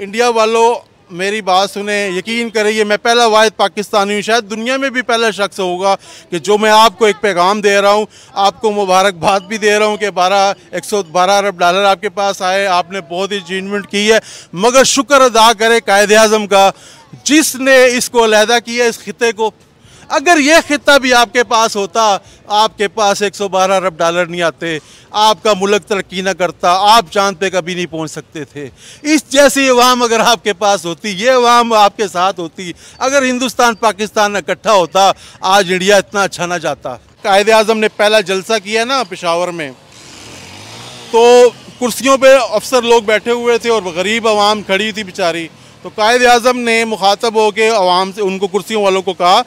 India वालों मेरी बात सुने यकीन करे ये मैं पहला वायद पाकिस्तानी हूँ शायद दुनिया में भी पहला शख्स होगा कि जो मैं आपको एक पैगाम दे रहा हूँ आपको मुबारकबाद भी दे रहा हूँ कि बारह एक सौ बारह अरब डॉलर आपके पास आए आपने बहुत ही अचीवमेंट की है मगर शुक्र अदा करें कायद अजम का जिसने इसको अलहदा किया इस खत्े को अगर ये ख़िता भी आपके पास होता आपके पास 112 अरब डॉलर नहीं आते आपका मुल्क तरक्की ना करता आप चांद पे कभी नहीं पहुंच सकते थे इस जैसी अवाम अगर आपके पास होती ये अवाम आपके साथ होती अगर हिंदुस्तान पाकिस्तान इकट्ठा होता आज इंडिया इतना अच्छा ना जाता कायद अजम ने पहला जलसा किया ना पेशावर में तो कुर्सियों पर अफसर लोग बैठे हुए थे और गरीब आवाम खड़ी थी बेचारी तो कायद अजम ने मुखातब होकर आवाम से उनको कुर्सियों वालों को कहा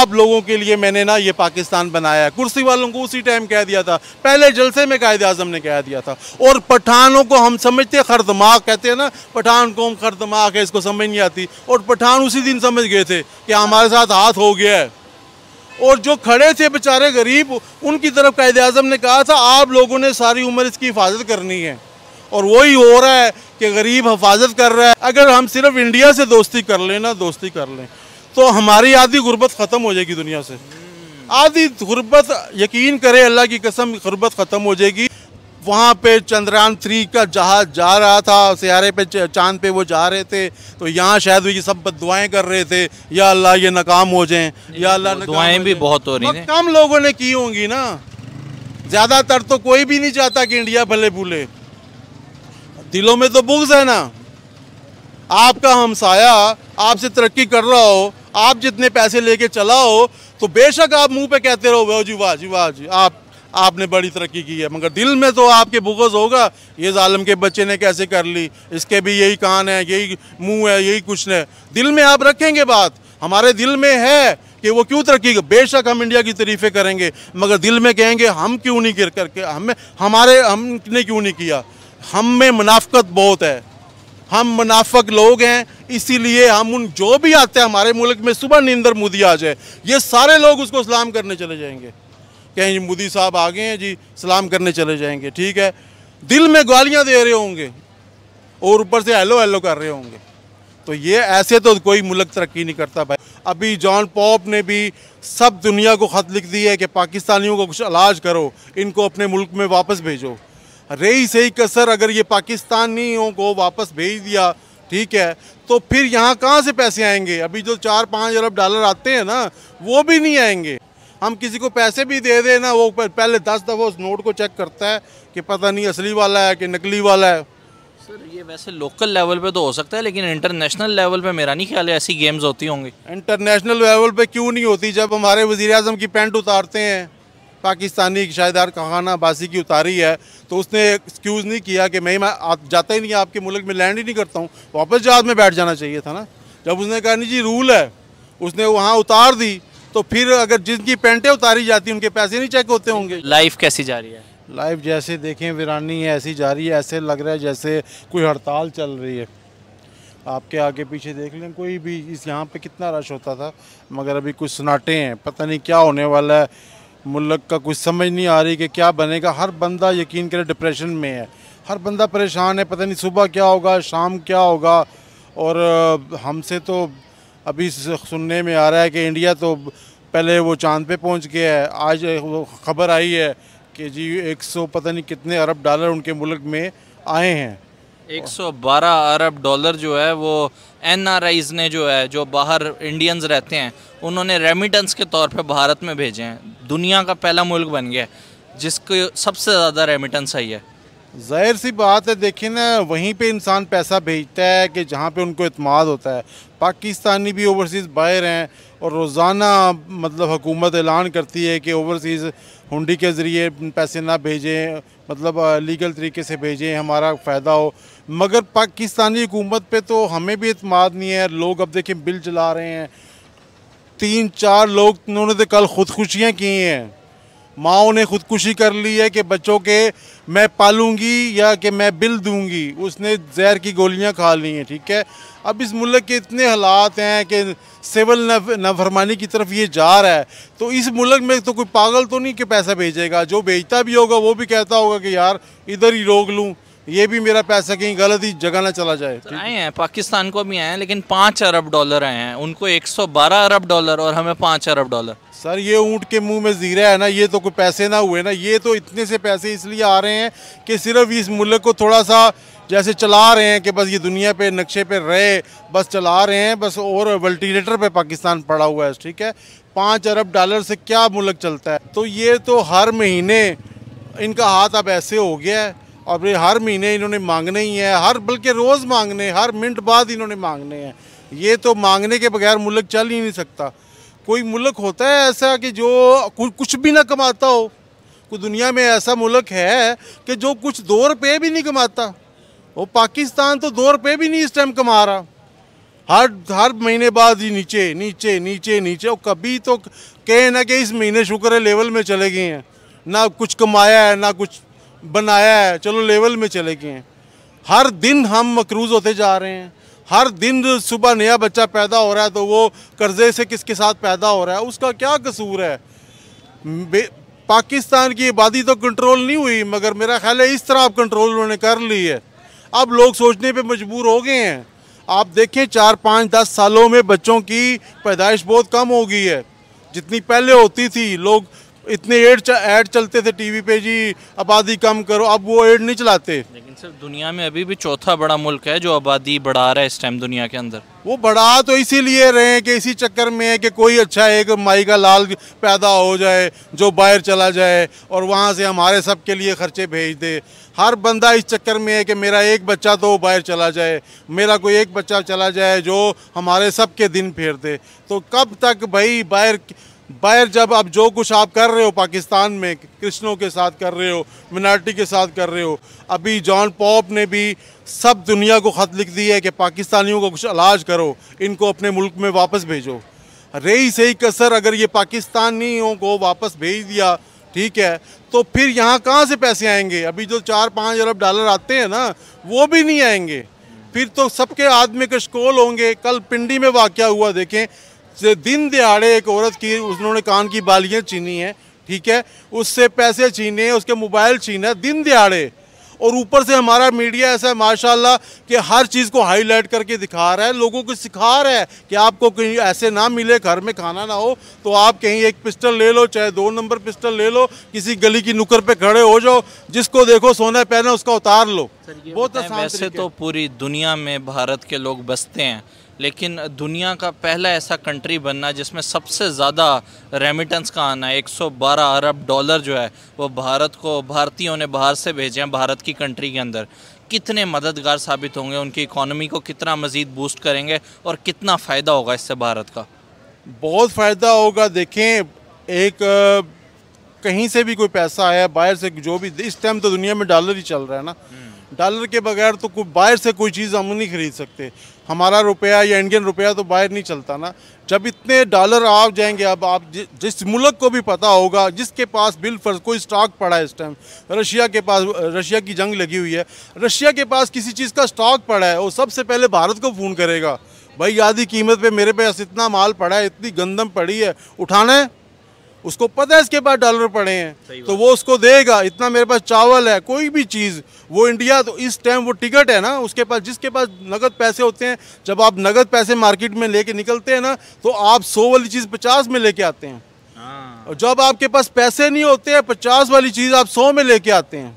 आप लोगों के लिए मैंने ना ये पाकिस्तान बनाया है कुर्सी वालों को उसी टाइम कह दिया था पहले जलसे में कायद अजम ने कह दिया था और पठानों को हम समझते खरदमाग कहते हैं ना पठान कौम खरदमाग है इसको समझ नहीं आती और पठान उसी दिन समझ गए थे कि हमारे साथ हाथ हो गया है और जो खड़े थे बेचारे गरीब उनकी तरफ कायद अजम ने कहा था आप लोगों ने सारी उम्र इसकी हिफाजत करनी है और वही हो रहा है कि गरीब हफाजत कर रहा है अगर हम सिर्फ इंडिया से दोस्ती कर लें ना दोस्ती कर लें तो हमारी आधी गुर्बत ख़त्म हो जाएगी दुनिया से आधी गुर्बत यकीन करें अल्लाह की कसम गुर्बत ख़त्म हो जाएगी वहाँ पे चंद्रयान थ्री का जहाज जा रहा था सियारे पे चांद पे वो जा रहे थे तो यहाँ शायद ये सब दुआएं कर रहे थे या अल्लाह ये नाकाम हो जाएं या अल्लाह दुआएं भी बहुत हो रही हैं कम लोगों ने की होंगी ना ज़्यादातर तो कोई भी नहीं चाहता कि इंडिया भले भूले दिलों में तो बुग्ज है ना आपका हमसाया आपसे तरक्की कर रहा हो आप जितने पैसे लेके चला हो तो बेशक आप मुंह पे कहते रहो वाह जी वाह जी वाह जी आप आपने बड़ी तरक्की की है मगर दिल में तो आपके बुगज होगा ये जालम के बच्चे ने कैसे कर ली इसके भी यही कान है यही मुंह है यही कुछ है दिल में आप रखेंगे बात हमारे दिल में है कि वो क्यों तरक्की बेशक हम इंडिया की तरीफे करेंगे मगर दिल में कहेंगे हम क्यों नहीं करके हमें हमारे हमने क्यों नहीं किया हम में मुनाफ़त बहुत है हम मुनाफक लोग हैं इसीलिए हम उन जो भी आते हैं हमारे मुल्क में सुबह नींदर मोदी आ जाए ये सारे लोग उसको सलाम करने चले जाएंगे कहें जी मोदी साहब आ गए हैं जी सलाम करने चले जाएंगे ठीक है दिल में गालियाँ दे रहे होंगे और ऊपर से हेलो हेलो कर रहे होंगे तो ये ऐसे तो कोई मुल्क तरक्की नहीं करता भाई अभी जॉन पॉप ने भी सब दुनिया को ख़त लिख दी है कि पाकिस्तानियों को कुछ इलाज करो इनको अपने मुल्क में वापस भेजो रही सही कसर अगर ये पाकिस्तानियों को वापस भेज दिया ठीक है तो फिर यहाँ कहाँ से पैसे आएंगे अभी जो चार पाँच अरब डॉलर आते हैं ना वो भी नहीं आएंगे हम किसी को पैसे भी दे दें ना वो पहले दस दफ़ा उस नोट को चेक करता है कि पता नहीं असली वाला है कि नकली वाला है सर ये वैसे लोकल लेवल पे तो हो सकता है लेकिन इंटरनेशनल लेवल पे मेरा नहीं ख्याल है ऐसी गेम्स होती होंगी इंटरनेशनल लेवल पे क्यों नहीं होती जब हमारे वजीर की पेंट उतारते हैं पाकिस्तानी शायदार खाना बासी की उतारी है तो उसने एक्सक्यूज़ नहीं किया कि मैं मैं आप जाता ही नहीं आपके मुल्क में लैंड ही नहीं करता हूँ वापस जहाज़ में बैठ जाना चाहिए था ना जब उसने कहा नहीं जी रूल है उसने वहाँ उतार दी तो फिर अगर जिनकी पेंटें उतारी जाती उनके पैसे नहीं चेक होते होंगे लाइफ कैसी जा रही है लाइफ जैसे देखें वीरानी है ऐसी जा रही है ऐसे लग रहा है जैसे कोई हड़ताल चल रही है आपके आगे पीछे देख लें कोई भी इस यहाँ पे कितना रश होता था मगर अभी कुछ सन्नाटे हैं पता नहीं क्या होने वाला है मुल्क का कुछ समझ नहीं आ रही कि क्या बनेगा हर बंदा यकीन करे डिप्रेशन में है हर बंदा परेशान है पता नहीं सुबह क्या होगा शाम क्या होगा और हमसे तो अभी सुनने में आ रहा है कि इंडिया तो पहले वो चांद पे पहुंच गया है आज खबर आई है कि जी 100 पता नहीं कितने अरब डॉलर उनके मुल्क में आए हैं 112 अरब डॉलर जो है वो एन ने जो है जो बाहर इंडियंस रहते हैं उन्होंने रेमिटेंस के तौर पे भारत में भेजे हैं दुनिया का पहला मुल्क बन गया जिसको सबसे ज़्यादा रेमिटेंस आई है जाहिर सी बात है देखिए ना वहीं पे इंसान पैसा भेजता है कि जहाँ पे उनको अतमाद होता है पाकिस्तानी भी ओवरसीज़ बाहर हैं और रोज़ाना मतलब हुकूमत ऐलान करती है कि ओवरसीज़ हुंडी के ज़रिए पैसे ना भेजें मतलब लीगल तरीके से भेजें हमारा फ़ायदा हो मगर पाकिस्तानी हुकूमत पे तो हमें भी अतमाद नहीं है लोग अब देखें बिल चला रहे हैं तीन चार लोग उन्होंने तो कल खुदकुशियाँ की हैं माओ ने खुदकुशी कर ली है कि बच्चों के मैं पालूंगी या कि मैं बिल दूंगी उसने जहर की गोलियां खा ली हैं ठीक है अब इस मुल्क के इतने हालात हैं कि सिविल नफरमानी की तरफ ये जा रहा है तो इस मुल्क में तो कोई पागल तो नहीं कि पैसा भेजेगा जो भेजता भी होगा वो भी कहता होगा कि यार इधर ही रोक लूँ ये भी मेरा पैसा कहीं गलत ही जगह ना चला जाए तो आए हैं पाकिस्तान को भी आए हैं लेकिन पाँच अरब डॉलर आए हैं उनको 112 अरब डॉलर और हमें पाँच अरब डॉलर सर ये ऊँट के मुंह में जीरा है ना ये तो कोई पैसे ना हुए ना ये तो इतने से पैसे इसलिए आ रहे हैं कि सिर्फ इस मुल्क को थोड़ा सा जैसे चला रहे हैं कि बस ये दुनिया पे नक्शे पे रहे बस चला रहे हैं बस और वल्टीलेटर पे पाकिस्तान पड़ा हुआ है ठीक है पाँच अरब डॉलर से क्या मुल्क चलता है तो ये तो हर महीने इनका हाथ अब ऐसे हो गया है और हर महीने इन्होंने मांगने ही हैं हर बल्कि रोज़ मांगने हर मिनट बाद इन्होंने मांगने हैं ये तो मांगने के बगैर मुल्क चल ही नहीं सकता कोई मुल्क होता है ऐसा कि जो कुछ भी ना कमाता हो कोई दुनिया में ऐसा मुल्क है कि जो कुछ दो रुपये भी नहीं कमाता वो पाकिस्तान तो दो रुपये भी नहीं इस टाइम कमा रहा हर हर महीने बाद ही नीचे नीचे नीचे नीचे और कभी तो कहे ना कि इस महीने शुक्र लेवल में चले गए हैं ना कुछ कमाया है ना कुछ बनाया है चलो लेवल में चले गए हैं हर दिन हम मकरूज होते जा रहे हैं हर दिन सुबह नया बच्चा पैदा हो रहा है तो वो कर्जे से किसके साथ पैदा हो रहा है उसका क्या कसूर है पाकिस्तान की आबादी तो कंट्रोल नहीं हुई मगर मेरा ख्याल है इस तरह आप कंट्रोल उन्होंने कर ली है अब लोग सोचने पे मजबूर हो गए हैं आप देखें चार पाँच दस सालों में बच्चों की पैदाइश बहुत कम हो गई है जितनी पहले होती थी लोग इतने एड एड चलते थे टीवी पे जी आबादी कम करो अब वो एड नहीं चलाते लेकिन सर दुनिया में अभी भी चौथा बड़ा मुल्क है जो आबादी बढ़ा रहा है इस टाइम दुनिया के अंदर वो बढ़ा तो इसीलिए रहे हैं कि इसी चक्कर में है कि कोई अच्छा एक माई का लाल पैदा हो जाए जो बाहर चला जाए और वहाँ से हमारे सब के लिए खर्चे भेज दे हर बंदा इस चक्कर में है कि मेरा एक बच्चा तो बाहर चला जाए मेरा कोई एक बच्चा चला जाए जो हमारे सब के दिन फेर दे तो कब तक भाई बाहर बैर जब आप जो कुछ आप कर रहे हो पाकिस्तान में कृष्णों के साथ कर रहे हो मिनार्टी के साथ कर रहे हो अभी जॉन पॉप ने भी सब दुनिया को ख़त लिख दी है कि पाकिस्तानियों का कुछ इलाज करो इनको अपने मुल्क में वापस भेजो रही सही कसर अगर ये पाकिस्तानियों को वापस भेज दिया ठीक है तो फिर यहाँ कहाँ से पैसे आएंगे अभी जो चार पाँच अरब डॉलर आते हैं ना वो भी नहीं आएंगे फिर तो सबके आदमी कशकोल होंगे कल पिंडी में वाक़ हुआ देखें से दिन दिहाड़े एक औरत की उन्होंने कान की बालियाँ छीनी हैं ठीक है उससे पैसे छीने उसके मोबाइल छीना दिन दिहाड़े और ऊपर से हमारा मीडिया ऐसा है माशाल्लाह कि हर चीज़ को हाईलाइट करके दिखा रहा है लोगों को सिखा रहा है कि आपको कहीं ऐसे ना मिले घर में खाना ना हो तो आप कहीं एक पिस्टल ले लो चाहे दो नंबर पिस्टल ले लो किसी गली की नुकर पे खड़े हो जाओ जिसको देखो सोना पहने उसका उतार लो बहुत आसान वैसे तो पूरी दुनिया में भारत के लोग बसते हैं लेकिन दुनिया का पहला ऐसा कंट्री बनना जिसमें सबसे ज़्यादा रेमिटेंस का आना है 112 अरब डॉलर जो है वो भारत को भारतीयों ने बाहर से भेजे हैं भारत की कंट्री के अंदर कितने मददगार साबित होंगे उनकी इकोनॉमी को कितना मज़ीद बूस्ट करेंगे और कितना फ़ायदा होगा इससे भारत का बहुत फ़ायदा होगा देखें एक कहीं से भी कोई पैसा आया बाहर से जो भी इस टाइम तो दुनिया में डॉलर ही चल रहा है ना डॉलर हम्म। के बगैर तो कोई बाहर से कोई चीज़ हम नहीं खरीद सकते हमारा रुपया या इंडियन रुपया तो बाहर नहीं चलता ना जब इतने डॉलर आ जाएंगे अब आप जिस मुल्क को भी पता होगा जिसके पास बिल फर्ज कोई स्टॉक पड़ा है इस टाइम रशिया के पास रशिया की जंग लगी हुई है रशिया के पास किसी चीज़ का स्टॉक पड़ा है वो सबसे पहले भारत को फ़ोन करेगा भाई आधी कीमत पे मेरे पास इतना माल पड़ा है इतनी गंदम पड़ी है उठाना है उसको पता है इसके पास डॉलर पड़े हैं तो वो उसको देगा इतना मेरे पास चावल है कोई भी चीज़ वो इंडिया तो इस टाइम वो टिकट है ना उसके पास जिसके पास नगद पैसे होते हैं जब आप नगद पैसे मार्केट में लेके निकलते हैं ना तो आप सौ वाली चीज़ पचास में लेके आते हैं हाँ। और जब आपके पास पैसे नहीं होते हैं पचास वाली चीज़ आप सौ में लेके आते हैं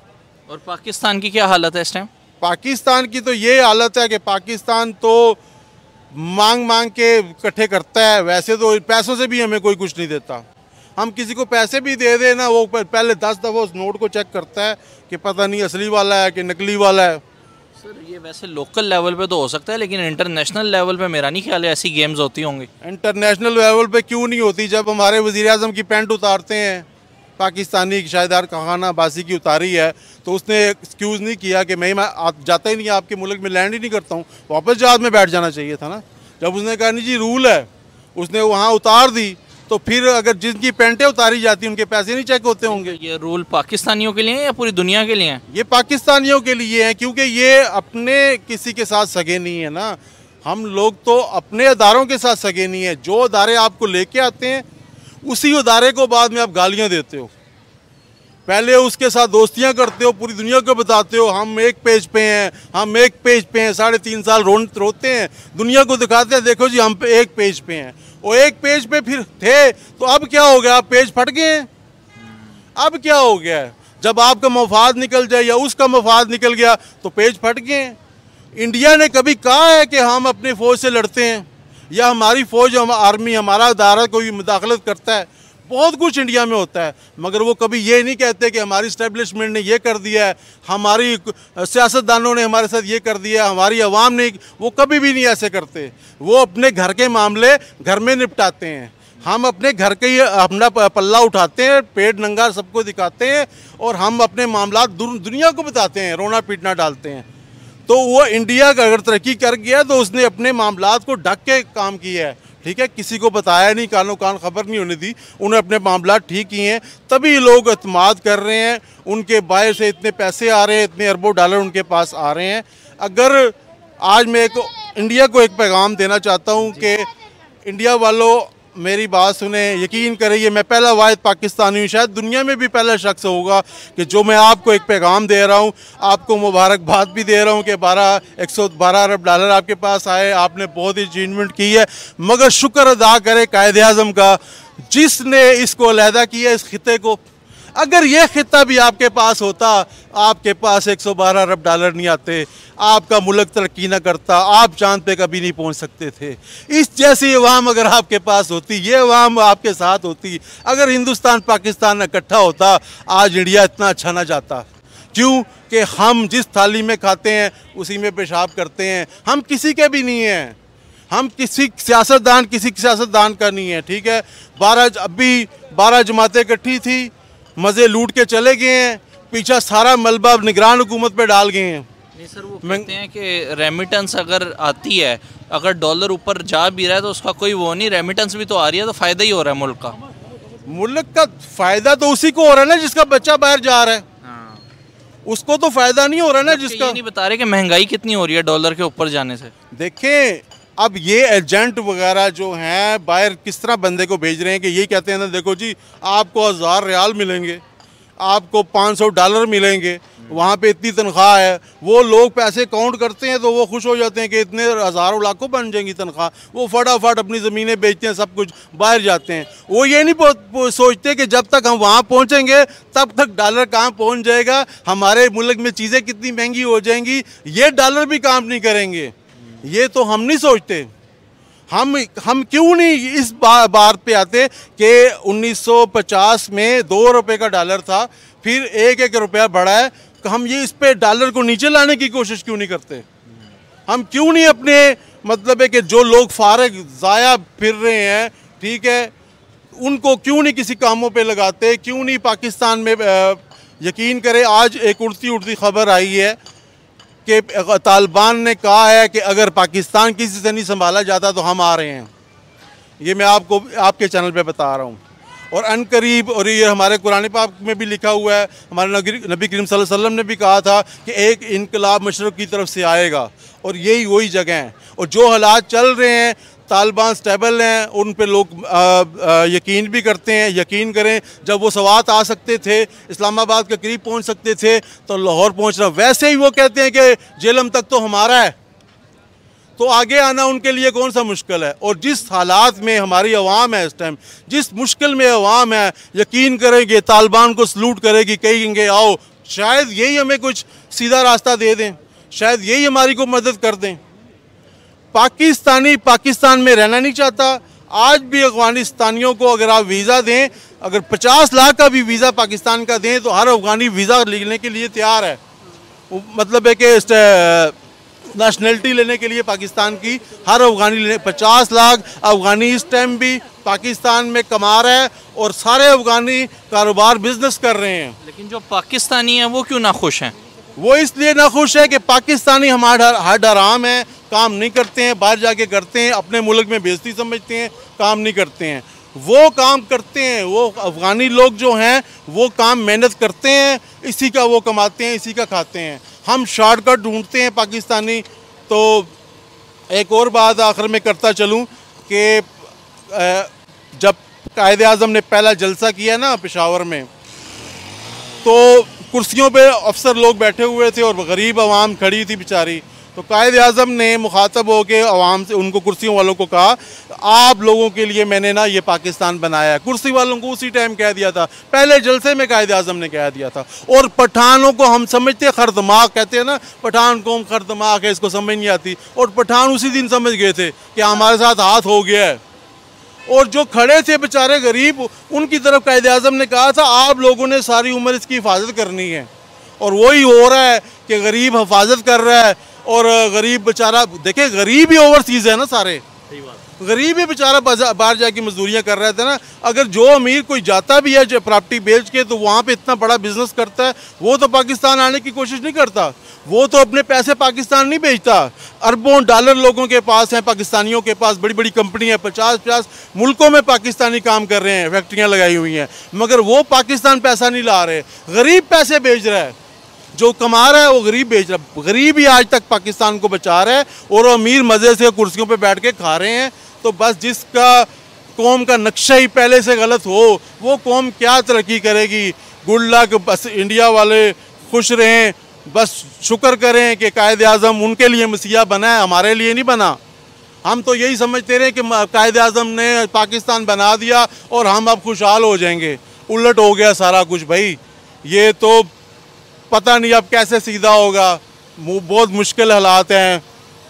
और पाकिस्तान की क्या हालत है इस टाइम पाकिस्तान की तो ये हालत है कि पाकिस्तान तो मांग मांग के इकट्ठे करता है वैसे तो पैसों से भी हमें कोई कुछ नहीं देता हम किसी को पैसे भी दे दें ना वो पहले दस दफ़ा उस नोट को चेक करता है कि पता नहीं असली वाला है कि नकली वाला है सर ये वैसे लोकल लेवल पे तो हो सकता है लेकिन इंटरनेशनल लेवल पे मेरा नहीं ख्याल है ऐसी गेम्स होती होंगी इंटरनेशनल लेवल पे क्यों नहीं होती जब हमारे वजीर अजम की पेंट उतारते हैं पाकिस्तानी शायदार कहाना अब्बासी की उतारी है तो उसने एक्सक्यूज़ नहीं किया कि मैं मैं आप जाता ही नहीं आपके मुल्क में लैंड ही नहीं करता हूँ वापस जहाज़ में बैठ जाना चाहिए था ना जब उसने कहा नहीं जी रूल है उसने वहाँ उतार दी तो फिर अगर जिनकी पेंटें उतारी जाती उनके पैसे नहीं चेक होते होंगे ये रूल पाकिस्तानियों के लिए है या पूरी दुनिया के लिए है ये पाकिस्तानियों के लिए है क्योंकि ये अपने किसी के साथ सगे नहीं है ना हम लोग तो अपने अदारों के साथ सगे नहीं है जो अदारे आपको लेके आते हैं उसी अदारे को बाद में आप गालियाँ देते हो पहले उसके साथ दोस्तियां करते हो पूरी दुनिया को बताते हो हम एक पेज पे हैं हम एक पेज पे हैं साढ़े तीन साल रोन रोते हैं दुनिया को दिखाते हैं देखो जी हम एक पेज पे हैं वो एक पेज पे फिर थे तो अब क्या हो गया आप पेज फट गए अब क्या हो गया जब आपका मफाद निकल जाए या उसका मफाद निकल गया तो पेज फट गए इंडिया ने कभी कहा है कि हम अपनी फ़ौज से लड़ते हैं या हमारी फ़ौज हम आर्मी हमारा अदारा कोई मुदाखलत करता है बहुत कुछ इंडिया में होता है मगर वो कभी ये नहीं कहते कि हमारी इस्टेब्लिशमेंट ने ये कर दिया है हमारी सियासतदानों ने हमारे साथ ये कर दिया हमारी आवाम ने वो कभी भी नहीं ऐसे करते वो अपने घर के मामले घर में निपटाते हैं हम अपने घर के ही अपना पल्ला उठाते हैं पेट नंगा सबको दिखाते हैं और हम अपने मामला दुनिया को बताते हैं रोना पीटना डालते हैं तो वो इंडिया का अगर तरक्की कर गया तो उसने अपने मामला को ढक के काम किया है ठीक है किसी को बताया नहीं कानों कान खबर नहीं होने दी उन्हें अपने मामला ठीक किए हैं तभी लोग अतमाद कर रहे हैं उनके बाहर से इतने पैसे आ रहे हैं इतने अरबों डॉलर उनके पास आ रहे हैं अगर आज मैं एक इंडिया को एक पैगाम देना चाहता हूँ कि इंडिया वालों मेरी बात सुने यकीन करें ये मैं पहला वाद पाकिस्तानी हूँ शायद दुनिया में भी पहला शख्स होगा कि जो मैं आपको एक पैगाम दे रहा हूँ आपको मुबारकबाद भी दे रहा हूँ कि बारह एक सौ बारह अरब डॉलर आपके पास आए आपने बहुत ही अचीवमेंट की है मगर शुक्र अदा करें कायद अजम का जिसने इसको अलहदा किया इस खत्े को अगर ये ख़िता भी आपके पास होता आपके पास 112 अरब डॉलर नहीं आते आपका मुल्क तरक्की ना करता आप चांद पे कभी नहीं पहुंच सकते थे इस जैसी अवाम अगर आपके पास होती ये अवाम आपके साथ होती अगर हिंदुस्तान पाकिस्तान इकट्ठा होता आज इंडिया इतना अच्छा ना जाता क्यों कि हम जिस थाली में खाते हैं उसी में पेशाब करते हैं हम किसी के भी नहीं हैं हम किसी सियासतदान किसी सियासतदान का नहीं है ठीक है बारह अभी बारह जमातें इकट्ठी थी मज़े लूट के चले गए हैं पीछा सारा मलबा निगरान हुकूमत पे डाल गए हैं नहीं सर वो कहते हैं कि रेमिटेंस अगर आती है अगर डॉलर ऊपर जा भी रहा है तो उसका कोई वो नहीं रेमिटेंस भी तो आ रही है तो फ़ायदा ही हो रहा है मुल्क का मुल्क का फ़ायदा तो उसी को हो रहा है ना जिसका बच्चा बाहर जा रहा है हाँ। उसको तो फ़ायदा नहीं हो रहा ना जिसका नहीं बता रहे कि महंगाई कितनी हो रही है डॉलर के ऊपर जाने से देखें अब ये एजेंट वगैरह जो हैं बाहर किस तरह बंदे को भेज रहे हैं कि ये कहते हैं ना देखो जी आपको हज़ार रियाल मिलेंगे आपको 500 डॉलर मिलेंगे वहाँ पे इतनी तनख्वाह है वो लोग पैसे काउंट करते हैं तो वो खुश हो जाते हैं कि इतने हज़ारों लाखों बन जाएंगी तनख्वाह वो फटाफट अपनी ज़मीनें बेचते हैं सब कुछ बाहर जाते हैं वो ये नहीं सोचते कि जब तक हम वहाँ पहुँचेंगे तब तक डॉलर कहाँ पहुँच जाएगा हमारे मुल्क में चीज़ें कितनी महंगी हो जाएंगी ये डॉलर भी काम नहीं करेंगे ये तो हम नहीं सोचते हम हम क्यों नहीं इस बा, बात पे आते कि 1950 में दो रुपए का डॉलर था फिर एक एक रुपया बढ़ा है हम ये इस पे डॉलर को नीचे लाने की कोशिश क्यों नहीं करते हम क्यों नहीं अपने मतलब है कि जो लोग फारग ज़ाया फिर रहे हैं ठीक है उनको क्यों नहीं किसी कामों पे लगाते क्यों नहीं पाकिस्तान में आ, यकीन करें आज एक उड़ती उड़ती खबर आई है कि तालिबान ने कहा है कि अगर पाकिस्तान किसी से नहीं संभाला जाता तो हम आ रहे हैं ये मैं आपको आपके चैनल पे बता रहा हूँ और अन करीब और ये हमारे कुरान पाक में भी लिखा हुआ है हमारे नबी करीम वसल्लम ने भी कहा था कि एक इनकलाब मशरक़ की तरफ से आएगा और यही वही जगह हैं और जो हालात चल रहे हैं तालिबान स्टेबल हैं उन पर लोग यकीन भी करते हैं यकीन करें जब वो सवात आ सकते थे इस्लामाबाद के करीब पहुंच सकते थे तो लाहौर रहा वैसे ही वो कहते हैं कि जेलम तक तो हमारा है तो आगे आना उनके लिए कौन सा मुश्किल है और जिस हालात में हमारी आवाम है इस टाइम जिस मुश्किल में आवाम है यकीन करेंगे तालिबान को सलूट करेगी कहेंगे आओ शायद यही हमें कुछ सीधा रास्ता दे दें शायद यही हमारी को मदद कर दें पाकिस्तानी पाकिस्तान में रहना नहीं चाहता आज भी अफगानिस्तानियों को अगर आप वीज़ा दें अगर 50 लाख का भी वीज़ा पाकिस्तान का दें तो हर अफगानी वीज़ा लेने के लिए तैयार है मतलब है कि नेशनलिटी लेने के लिए पाकिस्तान की हर अफगानी लेने पचास लाख अफगानी इस टाइम भी पाकिस्तान में कमा रहा है और सारे अफगानी कारोबार बिजनेस कर रहे हैं लेकिन जो पाकिस्तानी हैं वो क्यों ना खुश हैं वो इसलिए ना खुश है कि पाकिस्तानी हमारा हर आराम है काम नहीं करते हैं बाहर जाके करते हैं अपने मुल्क में बेजती समझते हैं काम नहीं करते हैं वो काम करते हैं वो अफ़गानी लोग जो हैं वो काम मेहनत करते हैं इसी का वो कमाते हैं इसी का खाते हैं हम शॉर्टकट ढूंढते हैं पाकिस्तानी तो एक और बात आखिर में करता चलूँ कि जब कायद अजम ने पहला जलसा किया ना पेशावर में तो कुर्सियों पे अफसर लोग बैठे हुए थे और गरीब आवाम खड़ी थी बेचारी तो कायद अजम ने मुखातब होकर आवाम से उनको कुर्सियों वालों को कहा आप लोगों के लिए मैंने ना ये पाकिस्तान बनाया है कुर्सी वालों को उसी टाइम कह दिया था पहले जलसे में कायद अजम ने कह दिया था और पठानों को हम समझते खरदमाग कहते हैं ना पठान कौम खरदमाग है इसको समझ नहीं आती और पठान उसी दिन समझ गए थे कि हमारे साथ हाथ हो गया है और जो खड़े थे बेचारे गरीब उनकी तरफ कायद अजम ने कहा था आप लोगों ने सारी उम्र इसकी हिफाजत करनी है और वही हो रहा है कि गरीब हिफाजत कर रहा है और गरीब बेचारा देखे गरीब ही ओवरसीज है ना सारे गरीब ही बेचारा बाहर जाके मजदूरियाँ कर रहे थे तो ना अगर जो अमीर कोई जाता भी है प्रॉपर्टी बेच के तो वहाँ पे इतना बड़ा बिजनेस करता है वो तो पाकिस्तान आने की कोशिश नहीं करता वो तो अपने पैसे पाकिस्तान नहीं बेचता अरबों डॉलर लोगों के पास हैं पाकिस्तानियों के पास बड़ी बड़ी कंपनियाँ पचास पचास मुल्कों में पाकिस्तानी काम कर रहे हैं फैक्ट्रियाँ लगाई हुई हैं मगर वो पाकिस्तान पैसा नहीं ला रहे गरीब पैसे बेच रहा है जो कमा रहा है वो गरीब बेच रहा है गरीब ही आज तक पाकिस्तान को बचा रहा है और वो अमीर मज़े से कुर्सियों पर बैठ के खा रहे हैं तो बस जिसका कौम का नक्शा ही पहले से गलत हो वो कौम क्या तरक्की करेगी गुड लक बस इंडिया वाले खुश रहें बस शुक्र करें कि कायद अजम उनके लिए मसीहा बना है हमारे लिए नहीं बना हम तो यही समझते रहे कि कायद अजम ने पाकिस्तान बना दिया और हम अब खुशहाल हो जाएंगे उलट हो गया सारा कुछ भाई ये तो पता नहीं अब कैसे सीधा होगा बहुत मुश्किल हालात हैं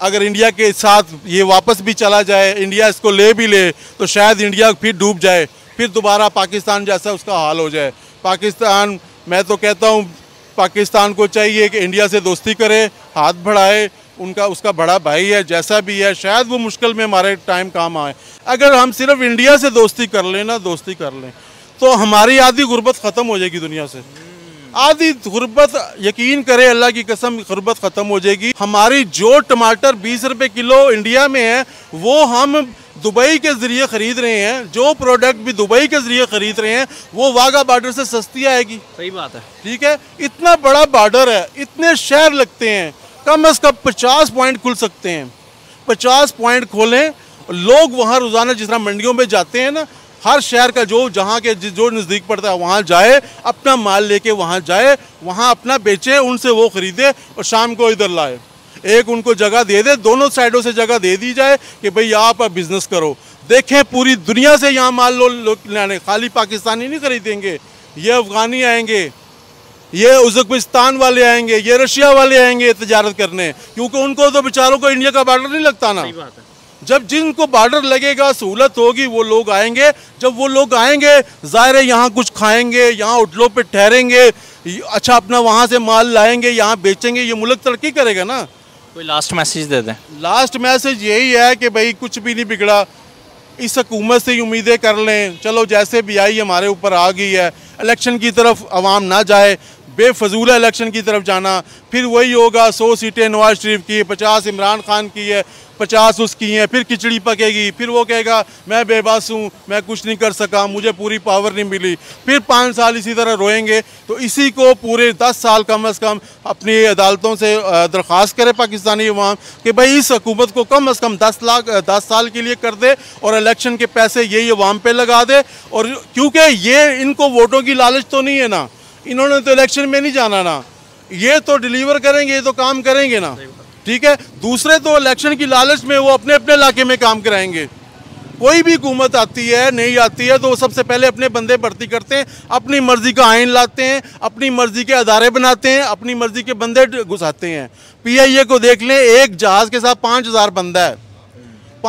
अगर इंडिया के साथ ये वापस भी चला जाए इंडिया इसको ले भी ले तो शायद इंडिया फिर डूब जाए फिर दोबारा पाकिस्तान जैसा उसका हाल हो जाए पाकिस्तान मैं तो कहता हूँ पाकिस्तान को चाहिए कि इंडिया से दोस्ती करे हाथ बढ़ाए उनका उसका बड़ा भाई है जैसा भी है शायद वो मुश्किल में हमारे टाइम काम आए अगर हम सिर्फ इंडिया से दोस्ती कर लें ना दोस्ती कर लें तो हमारी आधी गुर्बत ख़त्म हो जाएगी दुनिया से आधी गुर्बत यकीन करे अल्लाह की कसम गुर्बत ख़त्म हो जाएगी हमारी जो टमाटर बीस रुपए किलो इंडिया में है वो हम दुबई के ज़रिए ख़रीद रहे हैं जो प्रोडक्ट भी दुबई के ज़रिए ख़रीद रहे हैं वो वाघा बॉर्डर से सस्ती आएगी सही बात है ठीक है इतना बड़ा बॉर्डर है इतने शहर लगते हैं कम अज़ कम पचास पॉइंट खुल सकते हैं पचास पॉइंट खोलें लोग वहाँ रोज़ाना जिस तरह मंडियों में जाते हैं ना हर शहर का जो जहाँ के जो नज़दीक पड़ता है वहाँ जाए अपना माल लेके वहाँ जाए वहाँ अपना बेचे उनसे वो ख़रीदे और शाम को इधर लाए एक उनको जगह दे दे दोनों साइडों से जगह दे दी जाए कि भाई आप बिज़नेस करो देखें पूरी दुनिया से यहाँ माल लो, लाने खाली पाकिस्तानी नहीं खरीदेंगे ये अफ़गानी आएंगे ये उज्बकिस्तान वाले आएंगे ये रशिया वाले आएंगे तजारत करने क्योंकि उनको तो बेचारों को इंडिया का बॉर्डर नहीं लगता ना जब जिनको बॉर्डर लगेगा सहूलत होगी वो लोग आएंगे जब वो लोग आएंगे ज़ाहिर है यहाँ कुछ खाएंगे यहाँ होटलों पे ठहरेंगे अच्छा अपना वहाँ से माल लाएंगे यहाँ बेचेंगे ये मुल्क तरक्की करेगा ना कोई लास्ट मैसेज दे दें लास्ट मैसेज यही है कि भाई कुछ भी नहीं बिगड़ा इस हकूमत से उम्मीदें कर लें चलो जैसे भी आई हमारे ऊपर आ गई है इलेक्शन की तरफ आवाम ना जाए बेफजूला इलेक्शन की तरफ जाना फिर वही होगा सौ सीटें नवाज शरीफ की पचास इमरान खान की है पचास उसकी हैं फिर खिचड़ी पकेगी फिर वो कहेगा मैं बेबस हूँ मैं कुछ नहीं कर सका मुझे पूरी पावर नहीं मिली फिर पाँच साल इसी तरह रोएंगे तो इसी को पूरे दस साल कम अज़ कम अपनी अदालतों से दरख्वास्त करें पाकिस्तानी अवाम कि भाई इस हकूमत को कम अज़ कम दस लाख दस साल के लिए कर दे और इलेक्शन के पैसे यही अवाम पर लगा दे और क्योंकि ये इनको वोटों की लालच तो नहीं है ना इन्होंने तो इलेक्शन में नहीं जाना ना ये तो डिलीवर करेंगे ये तो काम करेंगे ना ठीक है दूसरे तो इलेक्शन की लालच में वो अपने अपने इलाके में काम कराएंगे कोई भी हुकूमत आती है नहीं आती है तो वो सबसे पहले अपने बंदे भर्ती करते हैं अपनी मर्ज़ी का आइन लाते हैं अपनी मर्ज़ी के अदारे बनाते हैं अपनी मर्ज़ी के बंदे घुसाते हैं पीआईए को देख लें एक जहाज़ के साथ पाँच हज़ार बंदा है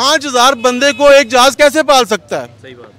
पाँच हज़ार बंदे को एक जहाज़ कैसे पाल सकता है सही बात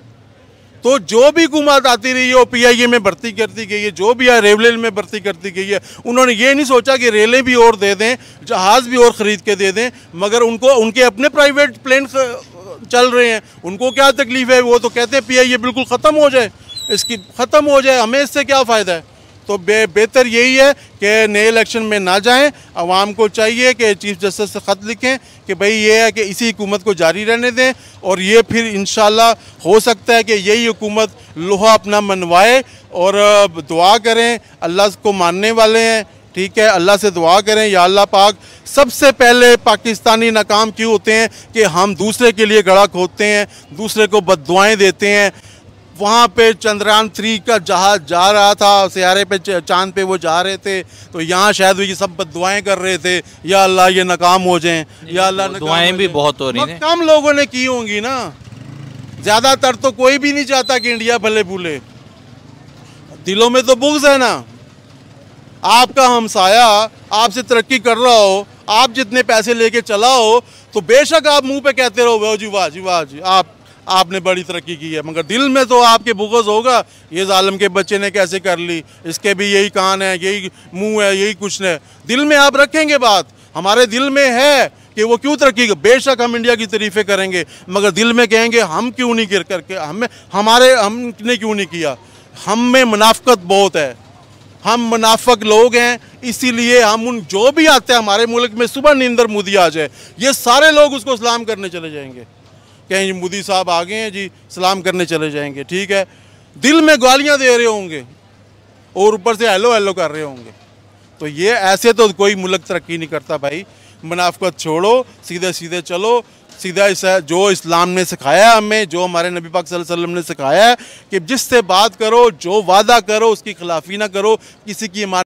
तो जो भी हुकूमत आती रही है वो पीआईए में भर्ती करती गई है जो भी है रेलवे में भर्ती करती गई है उन्होंने ये नहीं सोचा कि रेलें भी और दे दें जहाज़ भी और ख़रीद के दे दें मगर उनको उनके अपने प्राइवेट प्लेन चल रहे हैं उनको क्या तकलीफ़ है वो तो कहते हैं पी बिल्कुल ख़त्म हो जाए इसकी ख़त्म हो जाए हमें इससे क्या फ़ायदा है तो बे, बेहतर यही है कि नए इलेक्शन में ना जाएं आवाम को चाहिए कि चीफ जस्टिस से ख़त लिखें कि भाई ये है कि इसी हुकूमत को जारी रहने दें और ये फिर इन हो सकता है कि यही हुकूमत लोहा अपना मनवाए और दुआ करें अल्लाह को मानने वाले हैं ठीक है अल्लाह से दुआ करें या अल्लाह पाक सबसे पहले पाकिस्तानी नाकाम क्यों होते हैं कि हम दूसरे के लिए गड़ा खोदते हैं दूसरे को बद देते हैं वहाँ पे चंद्रयान थ्री का जहाज जा रहा था सियारे पे चांद पे वो जा रहे थे तो यहाँ शायद ये सब दुआएं कर रहे थे या अल्लाह ये नाकाम हो जाएं या अल्लाह दुआएं भी बहुत हो रही कम लोगों ने की होंगी ना ज़्यादातर तो कोई भी नहीं चाहता कि इंडिया भले भूले दिलों में तो बुग्स है ना आपका हमसाया आपसे तरक्की कर रहा हो आप जितने पैसे लेके चला हो तो बेशक आप मुंह पे कहते रहो वाह जी वाह जी वाह जी आप आपने बड़ी तरक्की की है मगर दिल में तो आपके बुगज होगा ये जालम के बच्चे ने कैसे कर ली इसके भी यही कान है यही मुंह है यही कुछ है दिल में आप रखेंगे बात हमारे दिल में है कि वो क्यों तरक्की बेशक हम इंडिया की तरीफे करेंगे मगर दिल में कहेंगे हम क्यों नहीं कर करके हमें हमारे हमने क्यों नहीं किया हम में मुनाफ़त बहुत है हम मुनाफक लोग हैं इसीलिए हम उन जो भी आते हैं हमारे मुल्क में सुबह नींदर मोदी आ जाए ये सारे लोग उसको सलाम करने चले जाएंगे कहें जी मोदी साहब आ गए हैं जी सलाम करने चले जाएंगे ठीक है दिल में गालियां दे रहे होंगे और ऊपर से हेलो हेलो कर रहे होंगे तो ये ऐसे तो कोई मुल्क तरक्की नहीं करता भाई मुनाफ्त छोड़ो सीधे सीधे चलो सीधा इस जो इस्लाम ने सिखाया हमें जो हमारे नबी पाक वसल्लम ने सिखाया है कि जिससे बात करो जो वादा करो उसकी खिलाफी ना करो किसी की ईमान